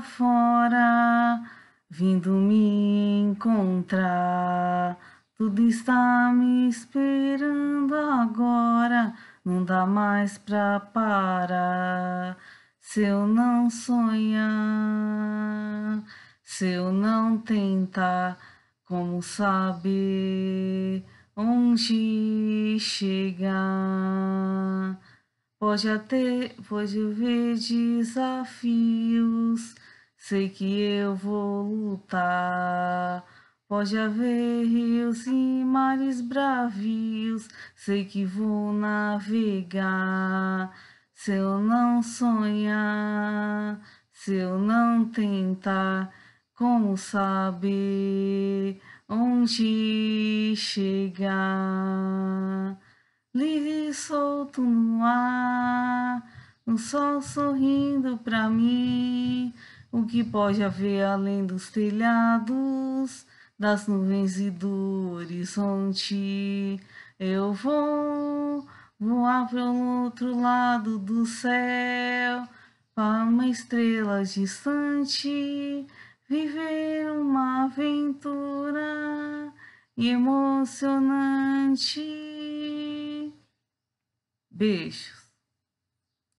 fora, vindo me encontrar. Tudo está me esperando agora, não dá mais pra parar. Se eu não sonhar, se eu não tentar, como saber onde chegar? Pode até, pode ver desafios Sei que eu vou lutar. Pode haver rios e mares bravios, sei que vou navegar. Se eu não sonhar, se eu não tentar, como saber onde chegar? Livre e solto no ar, um sol sorrindo pra mim. O que pode haver além dos telhados, das nuvens e do horizonte? Eu vou voar para o outro lado do céu, para uma estrela distante, viver uma aventura emocionante. Beijos.